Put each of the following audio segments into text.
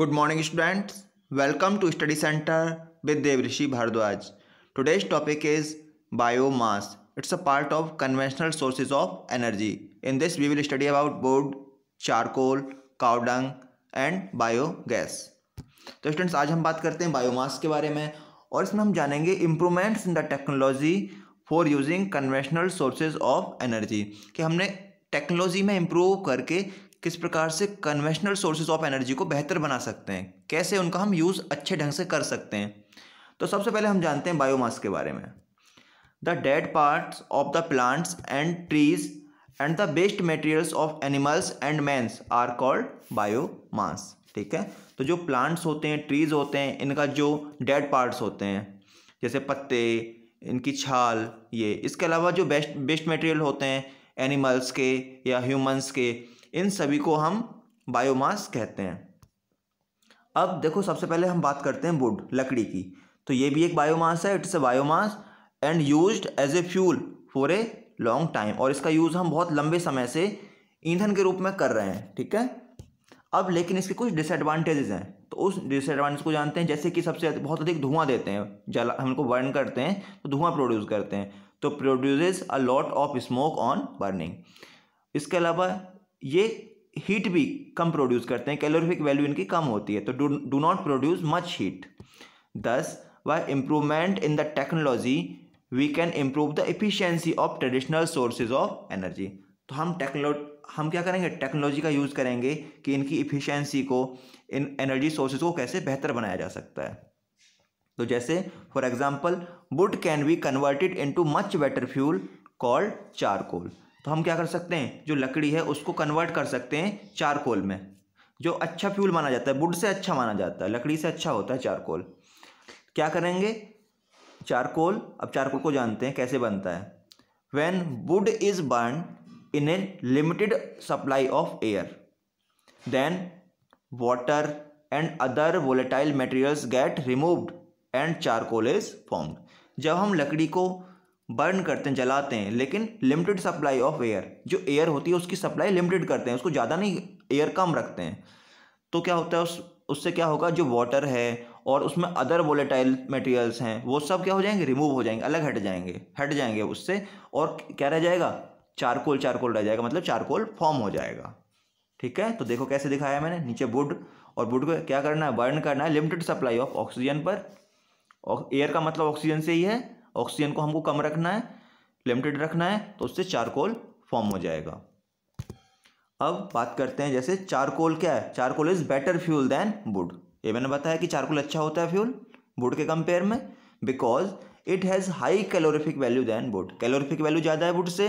good morning students welcome to study centre with Dev Rishi Bharadwaj today's topic is biomass it's a part of conventional sources of energy in this we will study about board charcoal cow dung and biogas तो students आज हम बात करते हैं biomass के बारे में और इसमें हम जानेंगे improvements in the technology for using conventional sources of energy कि हमने टेक्नोलॉजी में इम्प्रूव करके किस प्रकार से कन्वेंशनल सोर्सेज ऑफ एनर्जी को बेहतर बना सकते हैं कैसे उनका हम यूज़ अच्छे ढंग से कर सकते हैं तो सबसे पहले हम जानते हैं बायोमास के बारे में the dead parts of the plants and trees and the waste materials of animals and man's are called biomass ठीक है तो जो प्लांट्स होते हैं ट्रीज होते हैं इनका जो डेड पार्ट्स होते हैं जैसे पत्ते इनकी छाल ये इसके अलावा जो बेस्ट बेस्ट मटेरियल होते हैं एनिमल्स के या ह्यूमंस के इन सभी को हम बायोमास कहते हैं अब देखो सबसे पहले हम बात करते हैं वुड लकड़ी की तो ये भी एक बायोमास है it's a biomass and used as a fuel for a long time और इसका यूज़ हम बहुत लंबे समय से ईंधन के रूप में कर रहे हैं ठीक है अब लेकिन इसके कुछ डिसएडवांटेजेस हैं तो उस डिसएडवांटेज को जानते हैं जैसे कि सबसे बहुत अधिक धुआं देते हैं जला हमको बर्न करते हैं तो धुआं प्रोड्यूस करते हैं तो produces a lot of smoke on burning इसके अलावा ये हीट भी कम प्रोड्यूस करते हैं कैलोरीफिक वैल्यू इनकी कम होती है तो do not produce much heat thus by improvement in the technology we can improve the efficiency of traditional sources of energy तो हम टेक्नो हम क्या करेंगे टेक्नोलॉजी का यूज़ करेंगे कि इनकी इफिशियंसी को इन एनर्जी सोर्सेज को कैसे बेहतर बनाया जा सकता है तो जैसे for example wood can be converted to much better fuel called charcoal तो हम क्या कर सकते हैं जो लकड़ी है उसको कन्वर्ट कर सकते हैं चारकोल में जो अच्छा फ्यूल माना जाता है वुड से अच्छा माना जाता है लकड़ी से अच्छा होता है चारकोल क्या करेंगे चारकोल अब चारकोल को जानते हैं कैसे बनता है when wood is burn in a limited supply of air then water and other volatile materials get removed and charcoal is formed जब हम लकड़ी को बर्न करते हैं जलाते हैं लेकिन लिमिटेड सप्लाई ऑफ एयर जो एयर होती है उसकी सप्लाई लिमिटेड करते हैं उसको ज़्यादा नहीं एयर कम रखते हैं तो क्या होता है उस उससे क्या होगा जो वाटर है और उसमें अदर वोलेटाइल मटेरियल्स हैं वो सब क्या हो जाएंगे रिमूव हो जाएंगे अलग हट जाएंगे हट जाएंगे उससे और क्या रह जाएगा चारकोल चारकोल रह जाएगा मतलब चारकोल फॉर्म हो जाएगा ठीक है तो देखो कैसे दिखाया मैंने नीचे वुड और वुड को क्या करना है बर्न करना है लिमिटेड सप्लाई ऑफ ऑक्सीजन पर और एयर का मतलब ऑक्सीजन से ही है ऑक्सीजन को हमको कम रखना है लिमिटेड रखना है तो उससे चारकोल फॉर्म हो जाएगा अब बात करते हैं जैसे चारकोल क्या है charcoal is better fuel than wood ये मैंने बताया कि चारकोल अच्छा होता है फ्यूल वुड के कंपेयर में because it has high calorific value than wood calorific value ज़्यादा है वुड से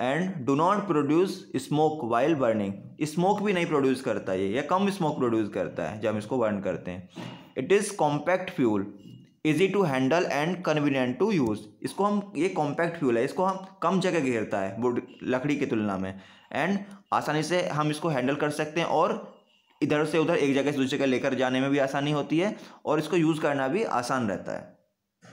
and do not produce smoke while burning smoke भी नहीं प्रोड्यूस करता ये या कम स्मोक प्रोड्यूस करता है जब हम इसको बर्न करते हैं it is compact fuel easy to handle and convenient to use इसको हम ये कॉम्पैक्ट फ्यूल है इसको हम कम जगह घेरता है वो लकड़ी की तुलना में एंड आसानी से हम इसको हैंडल कर सकते हैं और इधर से उधर एक जगह से दूसरी जगह लेकर जाने में भी आसानी होती है और इसको यूज़ करना भी आसान रहता है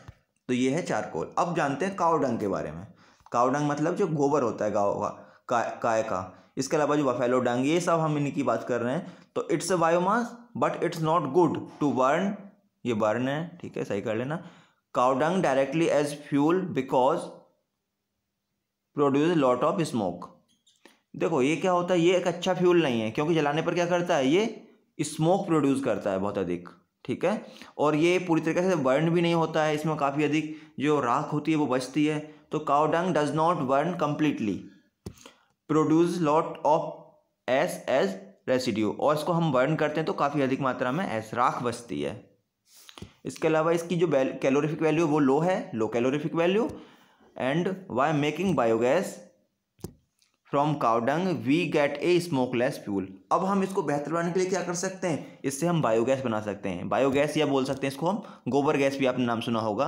तो ये है चारकोल अब जानते हैं कावडंग के बारे में कावडंग मतलब जो गोबर होता है गाँव का काय का, इसके अलावा जो वफेलो डंग ये सब हम इनकी बात कर रहे हैं तो it's a biomass but it's not good to burn ये बर्न है ठीक है सही कर लेना cow dung directly as fuel because produce lot of smoke देखो ये क्या होता है ये एक अच्छा फ्यूल नहीं है क्योंकि जलाने पर क्या करता है ये स्मोक प्रोड्यूस करता है बहुत अधिक ठीक है और ये पूरी तरीके से बर्न भी नहीं होता है इसमें काफ़ी अधिक जो राख होती है वो बचती है तो cow dung does not burn completely produce lot of ash as residue और इसको हम बर्न करते हैं तो काफ़ी अधिक मात्रा में एस राख बचती है इसके अलावा इसकी जो कैलोरीफिक वैल्यू वो लो है low calorific value and by making biogas from cow dung we get a smokeless fuel अब हम इसको बेहतर बनाने के लिए क्या कर सकते हैं इससे हम बायोगैस बना सकते हैं बायोगैस या बोल सकते हैं इसको हम गोबर गैस भी आपने नाम सुना होगा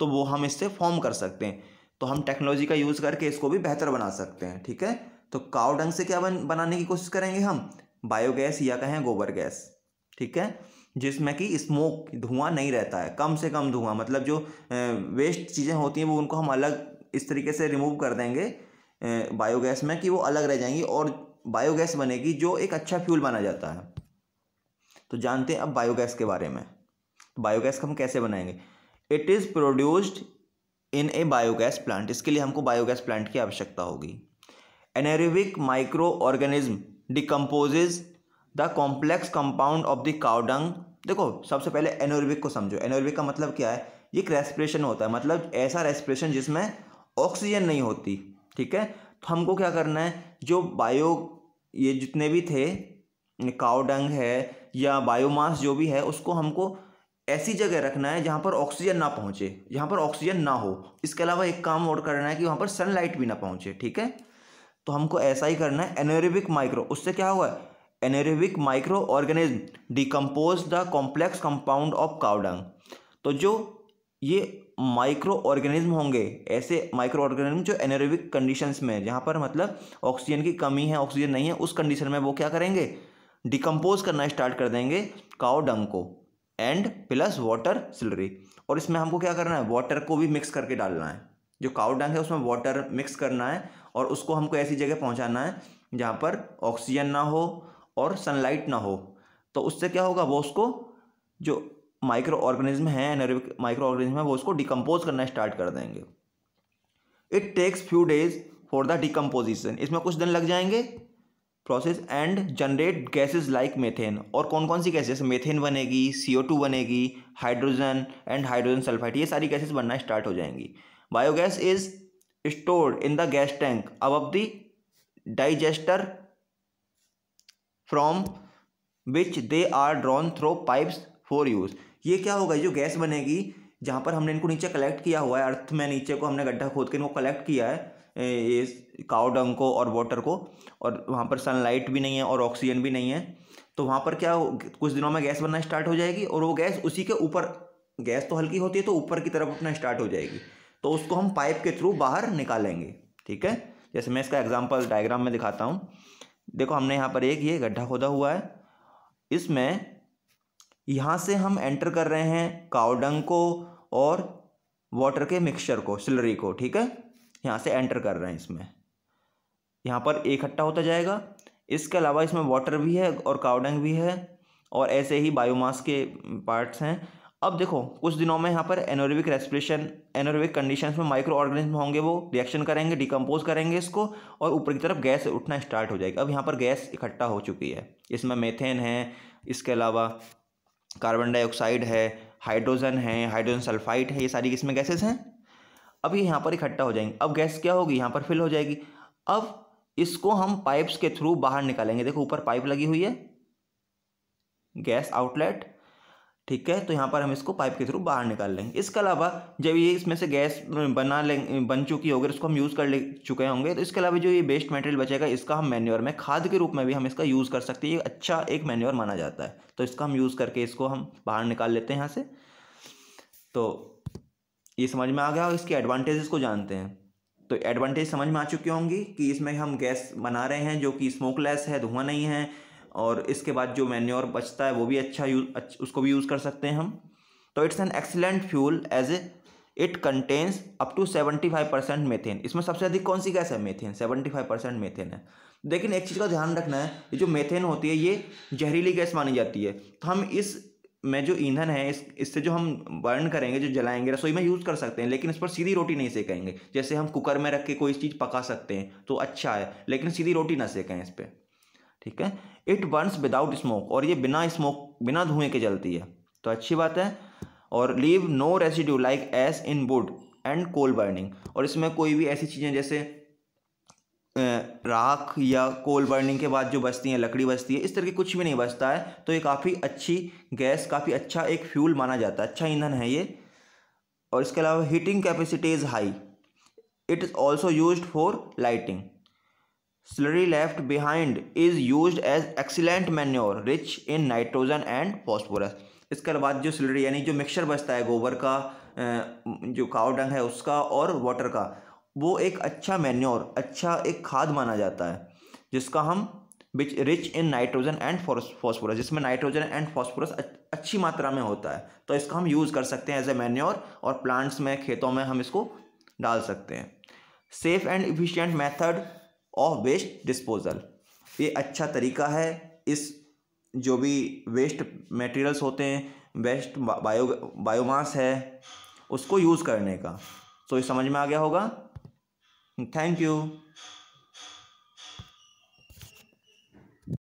तो वो हम इससे फॉर्म कर सकते हैं तो हम टेक्नोलॉजी का यूज़ करके इसको भी बेहतर बना सकते हैं ठीक है तो काउडंग से क्या बन, बनाने की कोशिश करेंगे हम बायोगैस या कहें गोबर गैस ठीक है जिसमें कि स्मोक धुआं नहीं रहता है कम से कम धुआं मतलब जो वेस्ट चीज़ें होती हैं वो उनको हम अलग इस तरीके से रिमूव कर देंगे बायोगैस में कि वो अलग रह जाएंगी और बायोगैस बनेगी जो एक अच्छा फ्यूल माना जाता है तो जानते हैं अब बायोगैस के बारे में बायोगैस हम कैसे बनाएंगे it is produced in a biogas plant इसके लिए हमको बायोगैस प्लांट की आवश्यकता होगी anaerobic microorganism decomposes the complex compound of the cow dung देखो सबसे पहले एनोरबिक को समझो एनोरबिक का मतलब क्या है ये एक रेस्पिरेशन होता है मतलब ऐसा रेस्पिरेशन जिसमें ऑक्सीजन नहीं होती ठीक है तो हमको क्या करना है जो बायो ये जितने भी थे काउडंग है या बायोमास जो भी है उसको हमको ऐसी जगह रखना है जहाँ पर ऑक्सीजन ना पहुँचे जहाँ पर ऑक्सीजन ना हो इसके अलावा एक काम और करना है कि वहाँ पर सनलाइट भी ना पहुँचे ठीक है तो हमको ऐसा ही करना है एनोरेबिक माइक्रो उससे क्या हुआ anaerobic microorganism decompose the complex compound of cow dung तो जो ये माइक्रो ऑर्गेनिज्म होंगे ऐसे माइक्रो ऑर्गेनिज्म जो एनेरिविक कंडीशंस में जहाँ पर मतलब ऑक्सीजन की कमी है ऑक्सीजन नहीं है उस कंडीशन में वो क्या करेंगे डिकम्पोज करना स्टार्ट कर देंगे काउडंग को एंड प्लस वाटर सिलरी और इसमें हमको क्या करना है वाटर को भी मिक्स करके डालना है जो काउडंग है उसमें वाटर मिक्स करना है और उसको हमको ऐसी जगह पहुँचाना है जहाँ पर ऑक्सीजन ना हो और सनलाइट ना हो तो उससे क्या होगा वो उसको जो माइक्रो ऑर्गेनिज्म है एनरोबिक माइक्रो ऑर्गेनिज्म है वो उसको डिकम्पोज करना स्टार्ट कर देंगे it takes few days for the decomposition इसमें कुछ दिन लग जाएंगे process and generate gases like methane और कौन कौन सी गैसेस मेथेन बनेगी सी ओ टू बनेगी हाइड्रोजन एंड हाइड्रोजन सल्फाइड ये सारी गैसेज बनना स्टार्ट हो जाएंगी biogas is stored in the gas tank अब the digester from which they are drawn through pipes for use ये क्या होगा जो गैस बनेगी जहाँ पर हमने इनको नीचे कलेक्ट किया हुआ है अर्थ में नीचे को हमने गड्ढा खोद के इनको कलेक्ट किया है ये काउडंग को और वाटर को और वहाँ पर सनलाइट भी नहीं है और ऑक्सीजन भी नहीं है तो वहाँ पर क्या कुछ दिनों में गैस बनना स्टार्ट हो जाएगी और वो गैस उसी के ऊपर गैस तो हल्की होती है तो ऊपर की तरफ उठना स्टार्ट हो जाएगी तो उसको हम पाइप के थ्रू बाहर निकालेंगे ठीक है जैसे मैं इसका एग्जाम्पल डायग्राम में दिखाता हूँ देखो हमने यहाँ पर एक ये गड्ढा खोदा हुआ है इसमें यहाँ से हम एंटर कर रहे हैं कावडंग को और वाटर के मिक्सचर को सिलरी को ठीक है यहाँ से एंटर कर रहे हैं इसमें यहाँ पर इकट्ठा होता जाएगा इसके अलावा इसमें वाटर भी है और कावडंग भी है और ऐसे ही बायोमास के पार्ट्स हैं अब देखो कुछ दिनों में यहाँ पर एनोरबिक रेस्पिरेशन एनोरबिक कंडीशंस में माइक्रो ऑर्गेनिज्म होंगे वो रिएक्शन करेंगे डिकम्पोज करेंगे इसको और ऊपर की तरफ गैस उठना स्टार्ट हो जाएगी अब यहाँ पर गैस इकट्ठा हो चुकी है इसमें मेथेन है इसके अलावा कार्बन डाइऑक्साइड है हाइड्रोजन है हाइड्रोजन सल्फाइड है ये सारी इसमें गैसेस हैं अब ये यहाँ पर इकट्ठा हो जाएंगे अब गैस क्या होगी यहाँ पर फिल हो जाएगी अब इसको हम पाइप्स के थ्रू बाहर निकालेंगे देखो ऊपर पाइप लगी हुई है गैस आउटलेट ठीक है तो यहाँ पर हम इसको पाइप के थ्रू बाहर निकाल लेंगे इसके अलावा जब ये इसमें से गैस बना लें बन चुकी होगी उसको हम यूज़ कर ले चुके होंगे तो इसके अलावा जो ये वेस्ट मटेरियल बचेगा इसका हम मैन्योर में खाद के रूप में भी हम इसका यूज़ कर सकते हैं ये अच्छा एक मैन्योर माना जाता है तो इसका हम यूज़ करके इसको हम बाहर निकाल लेते हैं यहाँ से तो ये समझ में आ गया और इसके एडवांटेजेस को जानते हैं तो एडवांटेज समझ में आ चुकी होंगी कि इसमें हम गैस बना रहे हैं जो कि स्मोकलेस है धुआं नहीं है और इसके बाद जो मैन्योर बचता है वो भी अच्छा यूज अच्छ, उसको भी यूज़ कर सकते हैं हम तो it's an excellent fuel as a it contains up to seventy five percent methane इसमें सबसे अधिक कौन सी गैस है methane seventy five percent methane है लेकिन एक चीज़ का ध्यान रखना है ये जो मेथेन होती है ये जहरीली गैस मानी जाती है तो हम इस में जो ईंधन है इस इससे जो हम बर्न करेंगे जो जलाएंगे रसोई में यूज़ कर सकते हैं लेकिन इस पर सीधी रोटी नहीं सेकेंगे जैसे हम कुकर में रख के कोई चीज़ पका सकते हैं तो अच्छा है लेकिन सीधी रोटी ना सेकें इस पर ठीक है इट बर्नस विदाउट स्मोक और ये बिना स्मोक बिना धुएं के जलती है तो अच्छी बात है और leave no residue like ash in wood and coal burning और इसमें कोई भी ऐसी चीज़ें जैसे राख या कोल बर्निंग के बाद जो बचती हैं लकड़ी बचती है इस तरह की कुछ भी नहीं बचता है तो ये काफ़ी अच्छी गैस काफ़ी अच्छा एक फ्यूल माना जाता है अच्छा ईंधन है ये और इसके अलावा heating capacity is high it is also use for lighting slurry left behind is used as excellent manure rich in nitrogen and phosphorus इसके बाद जो स्लरी यानी जो मिक्सचर बचता है गोबर का जो काव डंग है उसका और वाटर का वो एक अच्छा मैन्योर अच्छा एक खाद माना जाता है जिसका हम which rich in nitrogen and phosphorus जिसमें नाइट्रोजन एंड फॉस्फोरस अच्छी मात्रा में होता है तो इसका हम यूज़ कर सकते हैं एज ए मैन्योर और प्लांट्स में खेतों में हम इसको डाल सकते हैं safe and efficient method of waste disposal ये अच्छा तरीका है इस जो भी वेस्ट मटेरियल्स होते हैं वेस्ट बायो बायोमास है उसको यूज़ करने का तो ये समझ में आ गया होगा थैंक यू